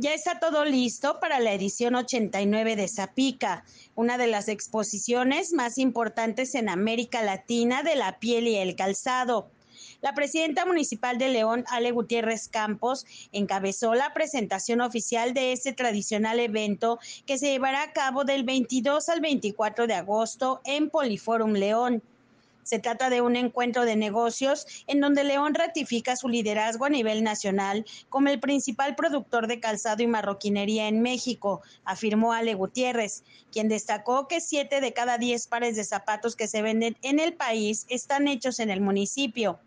Ya está todo listo para la edición 89 de Zapica, una de las exposiciones más importantes en América Latina de la piel y el calzado. La presidenta municipal de León, Ale Gutiérrez Campos, encabezó la presentación oficial de este tradicional evento que se llevará a cabo del 22 al 24 de agosto en Poliforum León. Se trata de un encuentro de negocios en donde León ratifica su liderazgo a nivel nacional como el principal productor de calzado y marroquinería en México, afirmó Ale Gutiérrez, quien destacó que siete de cada diez pares de zapatos que se venden en el país están hechos en el municipio.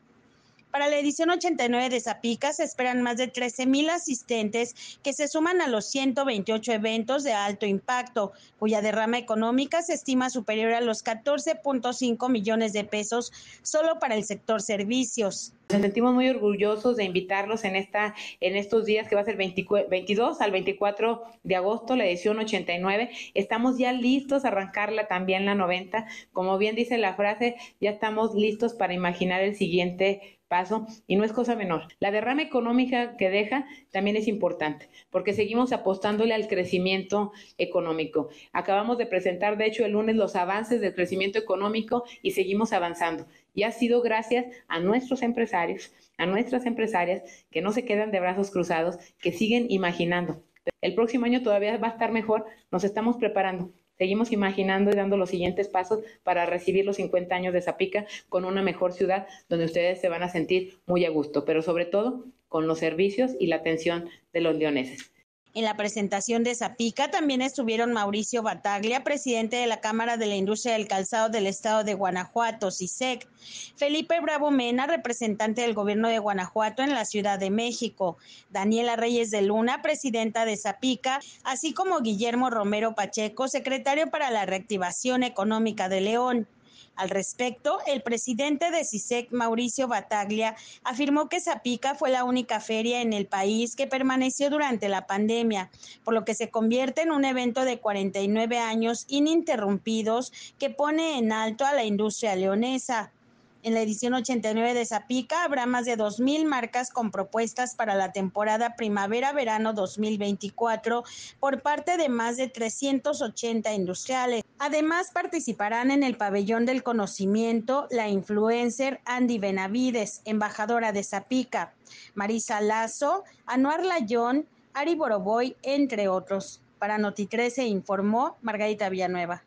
Para la edición 89 de Zapica se esperan más de 13 mil asistentes que se suman a los 128 eventos de alto impacto, cuya derrama económica se estima superior a los 14.5 millones de pesos solo para el sector servicios. Nos sentimos muy orgullosos de invitarlos en esta en estos días que va a ser 22 al 24 de agosto, la edición 89. Estamos ya listos a arrancarla también la 90. Como bien dice la frase, ya estamos listos para imaginar el siguiente paso y no es cosa menor. La derrama económica que deja también es importante porque seguimos apostándole al crecimiento económico. Acabamos de presentar, de hecho, el lunes los avances del crecimiento económico y seguimos avanzando. Y ha sido gracias a nuestros empresarios, a nuestras empresarias que no se quedan de brazos cruzados, que siguen imaginando. El próximo año todavía va a estar mejor, nos estamos preparando. Seguimos imaginando y dando los siguientes pasos para recibir los 50 años de Zapica con una mejor ciudad donde ustedes se van a sentir muy a gusto, pero sobre todo con los servicios y la atención de los leoneses. En la presentación de Zapica también estuvieron Mauricio Bataglia, presidente de la Cámara de la Industria del Calzado del Estado de Guanajuato, CISEC, Felipe Bravo Mena, representante del Gobierno de Guanajuato en la Ciudad de México, Daniela Reyes de Luna, presidenta de Zapica, así como Guillermo Romero Pacheco, secretario para la Reactivación Económica de León. Al respecto, el presidente de CISEC, Mauricio Bataglia, afirmó que Zapica fue la única feria en el país que permaneció durante la pandemia, por lo que se convierte en un evento de 49 años ininterrumpidos que pone en alto a la industria leonesa. En la edición 89 de Zapica habrá más de 2.000 marcas con propuestas para la temporada primavera-verano 2024 por parte de más de 380 industriales. Además participarán en el pabellón del conocimiento la influencer Andy Benavides, embajadora de Zapica, Marisa Lazo, Anuar Layón, Ari Boroboy, entre otros. Para Noti se informó Margarita Villanueva.